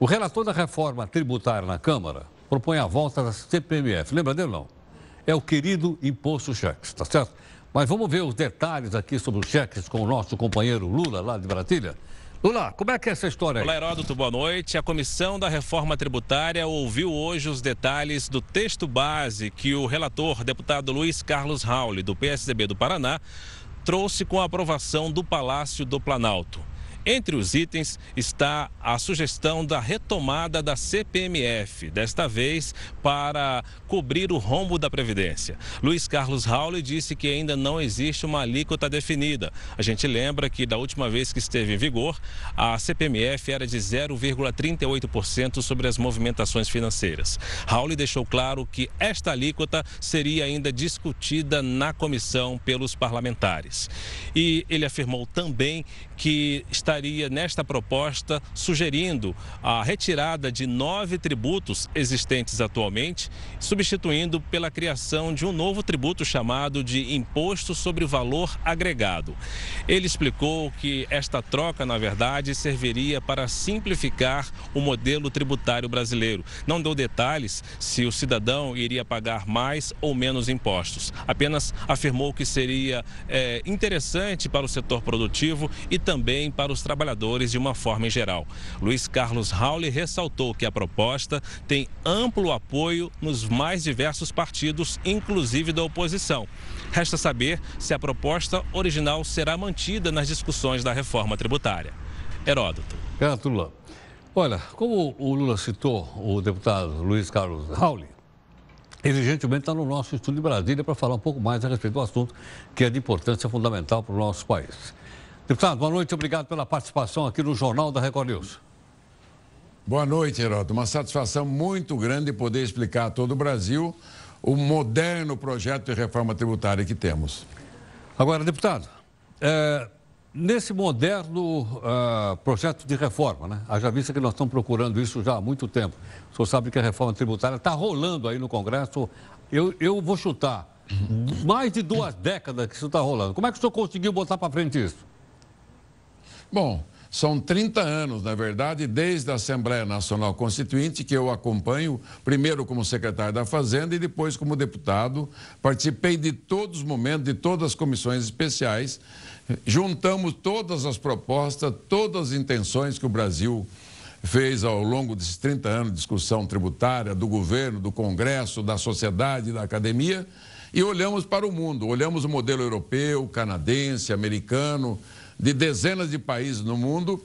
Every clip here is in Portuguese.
O relator da reforma tributária na Câmara propõe a volta da CPMF. Lembra dele não? É o querido imposto cheques, tá certo? Mas vamos ver os detalhes aqui sobre os cheques com o nosso companheiro Lula, lá de Brasília. Lula, como é que é essa história aí? Olá, Heródoto, boa noite. A Comissão da Reforma Tributária ouviu hoje os detalhes do texto base que o relator, deputado Luiz Carlos Raul, do PSDB do Paraná, trouxe com a aprovação do Palácio do Planalto. Entre os itens está a sugestão da retomada da CPMF, desta vez para cobrir o rombo da Previdência. Luiz Carlos Raul disse que ainda não existe uma alíquota definida. A gente lembra que da última vez que esteve em vigor, a CPMF era de 0,38% sobre as movimentações financeiras. Raul deixou claro que esta alíquota seria ainda discutida na comissão pelos parlamentares. E ele afirmou também que está nesta proposta sugerindo a retirada de nove tributos existentes atualmente, substituindo pela criação de um novo tributo chamado de Imposto sobre Valor Agregado. Ele explicou que esta troca, na verdade, serviria para simplificar o modelo tributário brasileiro. Não deu detalhes se o cidadão iria pagar mais ou menos impostos. Apenas afirmou que seria é, interessante para o setor produtivo e também para o os trabalhadores de uma forma em geral. Luiz Carlos Rauli ressaltou que a proposta tem amplo apoio nos mais diversos partidos, inclusive da oposição. Resta saber se a proposta original será mantida nas discussões da reforma tributária. Heródoto. Renato Lula. Olha, como o Lula citou o deputado Luiz Carlos Rauli, ele gentilmente está no nosso estúdio de Brasília para falar um pouco mais a respeito do assunto, que é de importância fundamental para o nosso país. Deputado, boa noite, obrigado pela participação aqui no Jornal da Record News. Boa noite, Heródoto. Uma satisfação muito grande poder explicar a todo o Brasil o moderno projeto de reforma tributária que temos. Agora, deputado, é, nesse moderno é, projeto de reforma, né? Haja vista que nós estamos procurando isso já há muito tempo. O senhor sabe que a reforma tributária está rolando aí no Congresso. Eu, eu vou chutar uhum. mais de duas décadas que isso está rolando. Como é que o senhor conseguiu botar para frente isso? Bom, são 30 anos, na verdade, desde a Assembleia Nacional Constituinte, que eu acompanho, primeiro como secretário da Fazenda e depois como deputado. Participei de todos os momentos, de todas as comissões especiais. Juntamos todas as propostas, todas as intenções que o Brasil fez ao longo desses 30 anos de discussão tributária, do governo, do Congresso, da sociedade, da academia, e olhamos para o mundo, olhamos o modelo europeu, canadense, americano de dezenas de países no mundo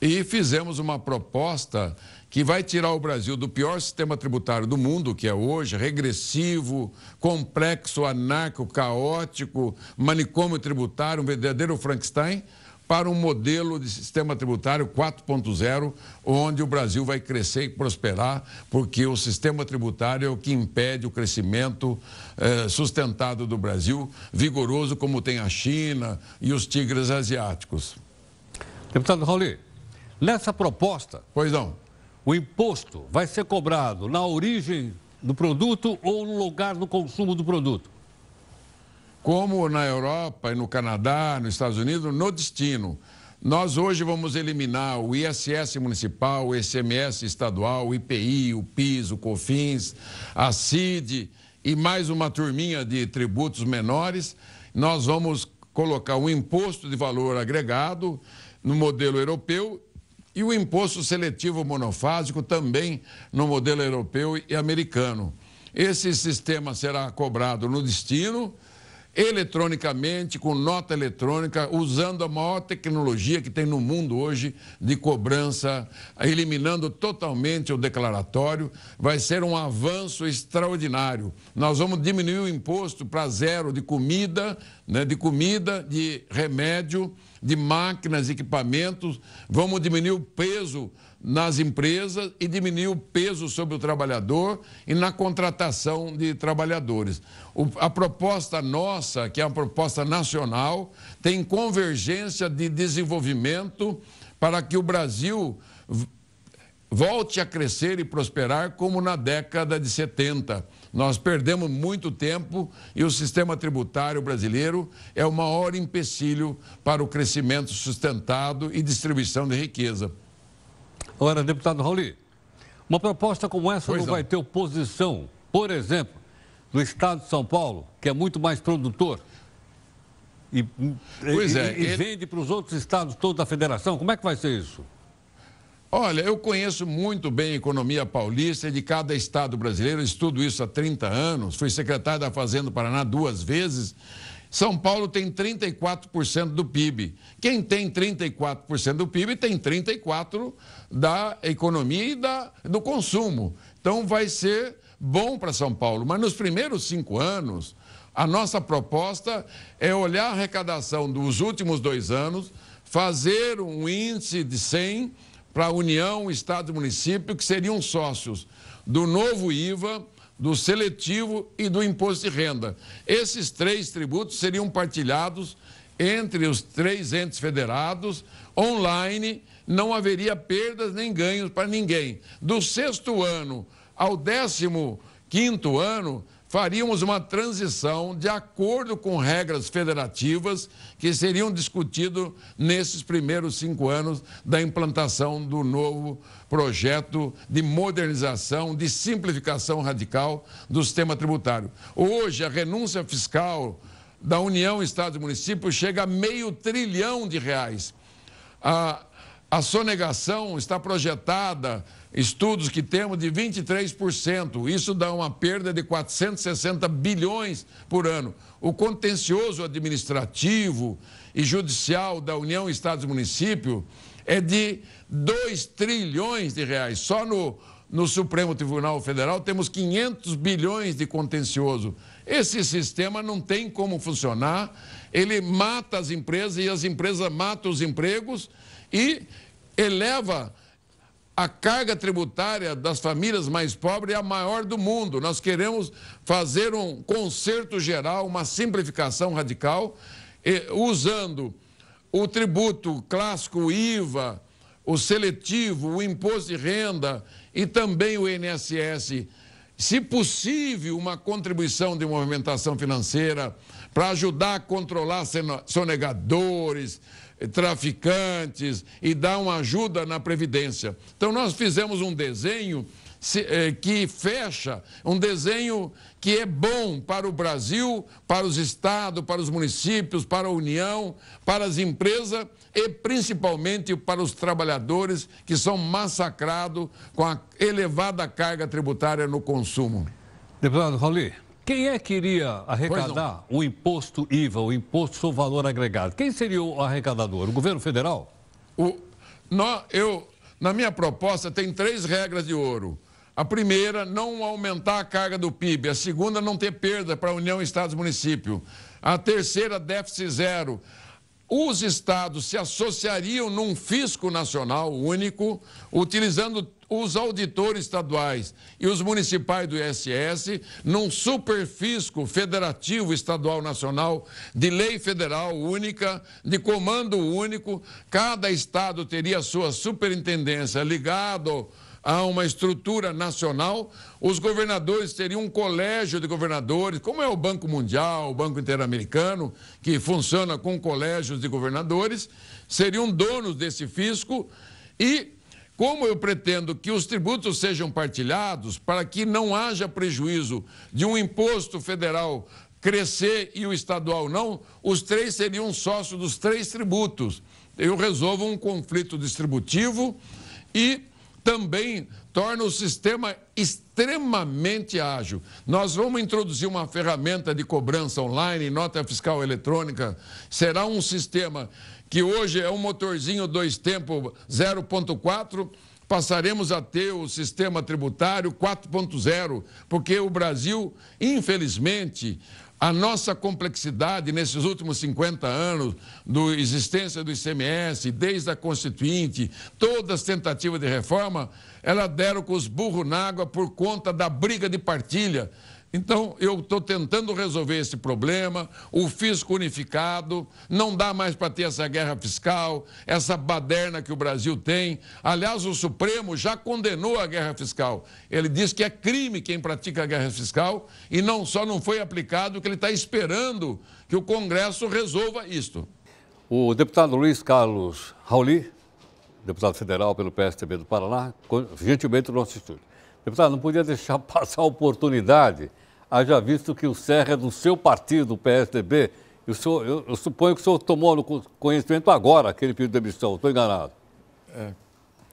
e fizemos uma proposta que vai tirar o Brasil do pior sistema tributário do mundo, que é hoje, regressivo, complexo, anarco, caótico, manicômio tributário, um verdadeiro Frankenstein para um modelo de sistema tributário 4.0, onde o Brasil vai crescer e prosperar, porque o sistema tributário é o que impede o crescimento eh, sustentado do Brasil, vigoroso como tem a China e os tigres asiáticos. Deputado Rauli, nessa proposta. Pois não. O imposto vai ser cobrado na origem do produto ou no lugar do consumo do produto? como na Europa e no Canadá, nos Estados Unidos, no destino. Nós hoje vamos eliminar o ISS municipal, o ICMS estadual, o IPI, o PIS, o COFINS, a CID e mais uma turminha de tributos menores. Nós vamos colocar o um imposto de valor agregado no modelo europeu e o imposto seletivo monofásico também no modelo europeu e americano. Esse sistema será cobrado no destino eletronicamente, com nota eletrônica, usando a maior tecnologia que tem no mundo hoje de cobrança, eliminando totalmente o declaratório, vai ser um avanço extraordinário. Nós vamos diminuir o imposto para zero de comida, né, de comida, de remédio, de máquinas, equipamentos, vamos diminuir o peso nas empresas e diminuir o peso sobre o trabalhador e na contratação de trabalhadores. O, a proposta nossa, que é uma proposta nacional, tem convergência de desenvolvimento para que o Brasil volte a crescer e prosperar como na década de 70. Nós perdemos muito tempo e o sistema tributário brasileiro é o maior empecilho para o crescimento sustentado e distribuição de riqueza. Agora, deputado Rauli, uma proposta como essa não, não vai ter oposição, por exemplo, no Estado de São Paulo, que é muito mais produtor e, pois e, é, e ele... vende para os outros estados toda a federação. Como é que vai ser isso? Olha, eu conheço muito bem a economia paulista e é de cada estado brasileiro, estudo isso há 30 anos, fui secretário da Fazenda do Paraná duas vezes são Paulo tem 34% do PIB. Quem tem 34% do PIB tem 34% da economia e da, do consumo. Então vai ser bom para São Paulo. Mas nos primeiros cinco anos, a nossa proposta é olhar a arrecadação dos últimos dois anos, fazer um índice de 100 para a União, Estado e Município, que seriam sócios do novo IVA do seletivo e do imposto de renda. Esses três tributos seriam partilhados entre os três entes federados, online, não haveria perdas nem ganhos para ninguém. Do sexto ano ao décimo quinto ano, faríamos uma transição de acordo com regras federativas que seriam discutidas nesses primeiros cinco anos da implantação do novo projeto de modernização, de simplificação radical do sistema tributário. Hoje, a renúncia fiscal da União, Estados e Municípios chega a meio trilhão de reais. A a sonegação está projetada, estudos que temos, de 23%. Isso dá uma perda de 460 bilhões por ano. O contencioso administrativo e judicial da União, Estados e Município é de 2 trilhões de reais. Só no, no Supremo Tribunal Federal temos 500 bilhões de contencioso. Esse sistema não tem como funcionar, ele mata as empresas e as empresas matam os empregos e eleva a carga tributária das famílias mais pobres é a maior do mundo. Nós queremos fazer um conserto geral, uma simplificação radical, usando o tributo clássico, o IVA, o seletivo, o imposto de renda e também o INSS se possível, uma contribuição de movimentação financeira para ajudar a controlar sonegadores, eh, traficantes e dar uma ajuda na Previdência. Então, nós fizemos um desenho eh, que fecha um desenho que é bom para o Brasil, para os estados, para os municípios, para a União, para as empresas e principalmente para os trabalhadores que são massacrados com a elevada carga tributária no consumo. Deputado Rauli, quem é que iria arrecadar o imposto IVA, o imposto sobre valor agregado? Quem seria o arrecadador? O governo federal? O, no, eu, na minha proposta tem três regras de ouro. A primeira, não aumentar a carga do PIB. A segunda, não ter perda para a União, Estados e Município. A terceira, déficit zero. Os estados se associariam num fisco nacional único, utilizando os auditores estaduais e os municipais do ISS num superfisco federativo estadual nacional de lei federal única, de comando único. Cada estado teria a sua superintendência ligado a uma estrutura nacional, os governadores teriam um colégio de governadores, como é o Banco Mundial, o Banco Interamericano, que funciona com colégios de governadores, seriam donos desse fisco e como eu pretendo que os tributos sejam partilhados para que não haja prejuízo de um imposto federal crescer e o estadual não, os três seriam sócios dos três tributos. Eu resolvo um conflito distributivo e também torna o sistema extremamente ágil. Nós vamos introduzir uma ferramenta de cobrança online, nota fiscal eletrônica, será um sistema que hoje é um motorzinho dois tempos 0.4 passaremos a ter o sistema tributário 4.0, porque o Brasil, infelizmente, a nossa complexidade nesses últimos 50 anos da existência do ICMS, desde a Constituinte, todas as tentativas de reforma, elas deram com os burros na água por conta da briga de partilha então, eu estou tentando resolver esse problema. O fisco unificado, não dá mais para ter essa guerra fiscal, essa baderna que o Brasil tem. Aliás, o Supremo já condenou a guerra fiscal. Ele diz que é crime quem pratica a guerra fiscal e não só não foi aplicado, que ele está esperando que o Congresso resolva isto. O deputado Luiz Carlos Rauli, deputado federal pelo PSTB do Paraná, gentilmente do nosso estúdio. Deputado, não podia deixar passar a oportunidade, haja visto que o Serra é do seu partido, o PSDB. Eu, sou, eu, eu suponho que o senhor tomou no conhecimento agora aquele pedido de demissão, estou enganado. É,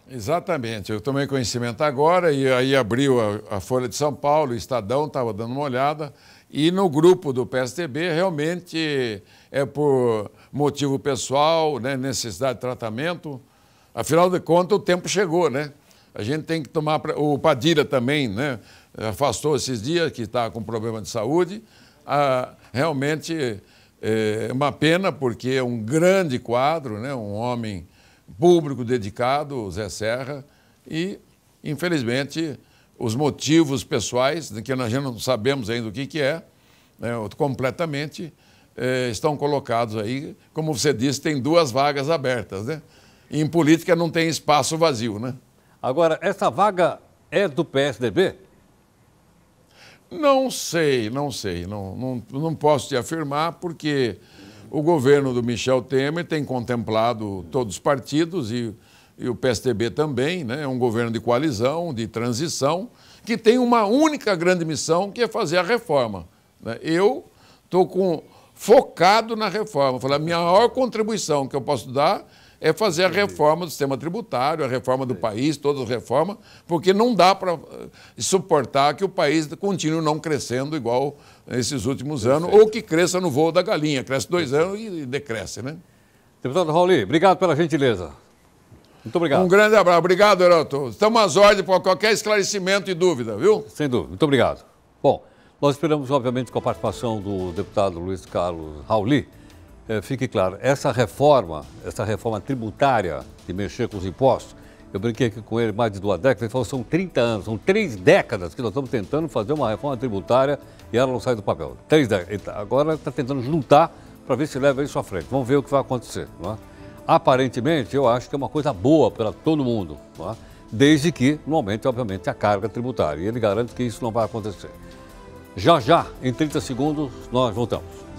exatamente, eu tomei conhecimento agora e aí abriu a, a Folha de São Paulo, o Estadão estava dando uma olhada e no grupo do PSDB realmente é por motivo pessoal, né, necessidade de tratamento. Afinal de contas, o tempo chegou, né? A gente tem que tomar. O Padilha também, né? Afastou esses dias, que está com problema de saúde. Ah, realmente é, é uma pena, porque é um grande quadro, né? um homem público dedicado, o Zé Serra, e, infelizmente, os motivos pessoais, de que nós não sabemos ainda o que, que é, né? completamente, é, estão colocados aí. Como você disse, tem duas vagas abertas. Né? E em política não tem espaço vazio, né? Agora, essa vaga é do PSDB? Não sei, não sei. Não, não, não posso te afirmar, porque o governo do Michel Temer tem contemplado todos os partidos e, e o PSDB também, né? É um governo de coalizão, de transição, que tem uma única grande missão, que é fazer a reforma. Né? Eu estou com focado na reforma. Falei, a minha maior contribuição que eu posso dar é fazer a reforma do sistema tributário, a reforma do é. país, todas as reformas, porque não dá para eh, suportar que o país continue não crescendo igual esses últimos Perfeito. anos, ou que cresça no voo da galinha, cresce dois anos e decresce, né? Deputado Rauli, obrigado pela gentileza. Muito obrigado. Um grande abraço. Obrigado, Heroto. Estamos às ordens para qualquer esclarecimento e dúvida, viu? Sem dúvida. Muito obrigado. Bom, nós esperamos, obviamente, com a participação do deputado Luiz Carlos Rauli. Eh, fique claro, essa reforma, essa reforma tributária de mexer com os impostos, eu brinquei aqui com ele mais de duas décadas, ele falou são 30 anos, são três décadas que nós estamos tentando fazer uma reforma tributária e ela não sai do papel. Três décadas. Agora está tentando juntar para ver se leva isso à frente. Vamos ver o que vai acontecer. É? Aparentemente, eu acho que é uma coisa boa para todo mundo, é? desde que não aumente, obviamente, a carga tributária. E ele garante que isso não vai acontecer. Já já, em 30 segundos, nós voltamos.